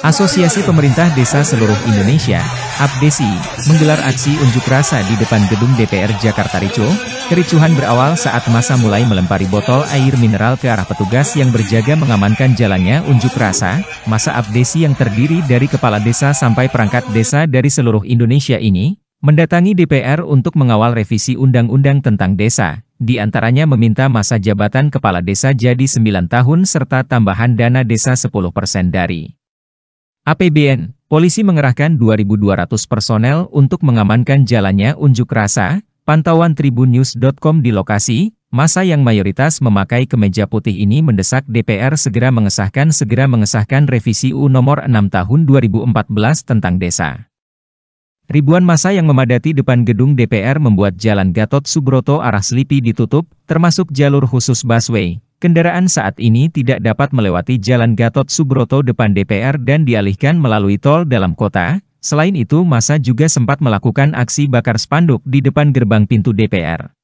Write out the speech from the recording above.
Asosiasi Pemerintah Desa Seluruh Indonesia, APDESI, menggelar aksi unjuk rasa di depan gedung DPR Jakarta Rico. Kericuhan berawal saat masa mulai melempari botol air mineral ke arah petugas yang berjaga mengamankan jalannya unjuk rasa. Masa APDESI yang terdiri dari kepala desa sampai perangkat desa dari seluruh Indonesia ini, mendatangi DPR untuk mengawal revisi Undang-Undang tentang desa. Di antaranya meminta masa jabatan kepala desa jadi 9 tahun serta tambahan dana desa 10% dari APBN, polisi mengerahkan 2.200 personel untuk mengamankan jalannya unjuk rasa, pantauan tribunnews.com di lokasi, masa yang mayoritas memakai kemeja putih ini mendesak DPR segera mengesahkan segera mengesahkan revisi U nomor 6 tahun 2014 tentang desa. Ribuan masa yang memadati depan gedung DPR membuat jalan Gatot Subroto arah Slipi ditutup, termasuk jalur khusus busway, Kendaraan saat ini tidak dapat melewati Jalan Gatot Subroto depan DPR dan dialihkan melalui tol dalam kota. Selain itu, masa juga sempat melakukan aksi bakar spanduk di depan gerbang pintu DPR.